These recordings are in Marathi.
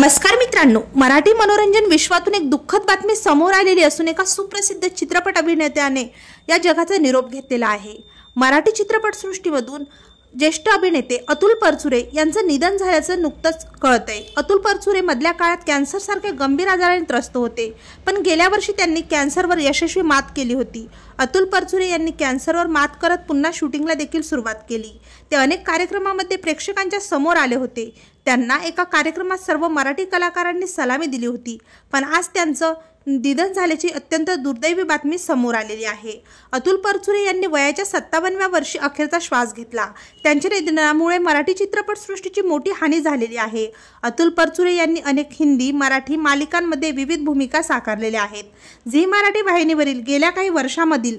नमस्कार मित्रांनो मराठी मनोरंजन विश्वातून एक दुःखद बातमी समोर आलेली असून एका सुप्रसिद्ध चित्रपट अभिनेत्याने या जगाचा निरोप घेतलेला आहे मराठी चित्रपटसृष्टीमधून ज्येष्ठ अभिनेते अतुल परचुरे यांचं निधन झाल्याचं नुकतंच कळतंय अतुल परचुरे मधल्या काळात कॅन्सरसारख्या गंभीर आजाराने त्रस्त होते पण गेल्या वर्षी त्यांनी कॅन्सरवर यशस्वी मात केली होती अतुल परचुरे यांनी कॅन्सरवर मात करत पुन्हा शूटिंगला देखील सुरुवात केली ते अनेक कार्यक्रमामध्ये प्रेक्षकांच्या समोर आले होते त्यांना एका कार्यक्रमात सर्व मराठी कलाकारांनी सलामी दिली होती पण आज त्यांचं निधन झाल्याची अत्यंत दुर्दैवी बातमी समोर आलेली आहे अतुल परचुरे यांनी वयाच्या सत्तावन्नव्या वर्षी अखेरचा श्वास घेतला त्यांच्या निधनामुळे मराठी चित्रपटसृष्टीची मोठी हानी झालेली आहे अतुल परचुरे यांनी अनेक हिंदी मराठी मालिकांमध्ये विविध भूमिका साकारलेल्या आहेत झी मराठी वाहिनीवरील गेल्या काही वर्षामधील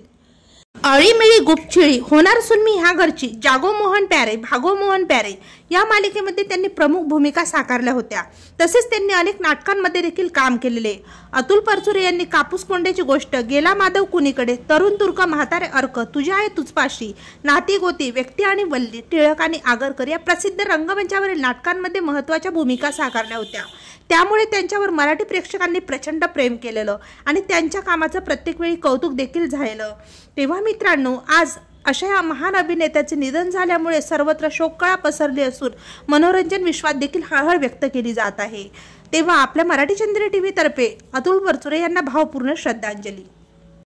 अळीमिळी गुपछिळी होणार सुनमी ह्या घरची जागो मोहन प्यारे भागो मोहन प्यारे या मालिकेमध्ये त्यांनी प्रमुख भूमिका साकारल्या होत्या तसेच त्यांनी अनेक नाटकांमध्ये देखील काम केलेले अतुल परचुरे यांनी कापूस कोंड्याची गोष्ट गेला माधव कुणीकडे तरुण तुर्क म्हातारे अर्क तुझ्या आहे तुझपाशी नाती गोती व्यक्ती आणि वल्ली टिळक आणि आगरकर या प्रसिद्ध रंगमंचावरील नाटकांमध्ये महत्त्वाच्या भूमिका साकारल्या होत्या त्यामुळे त्यांच्यावर मराठी प्रेक्षकांनी प्रचंड प्रेम केलेलं आणि त्यांच्या कामाचं प्रत्येक वेळी कौतुक देखील झालेलं तेव्हा मित्रांनो आज अशा या महान अभिनेत्याचे निधन झाल्यामुळे सर्वत्र शोककळा पसरली असून मनोरंजन विश्वात देखील हळहळ व्यक्त केली जात आहे तेव्हा आपल्या मराठी चंद्र टी व्हीतर्फे अतुल वर्चुरे यांना भावपूर्ण श्रद्धांजली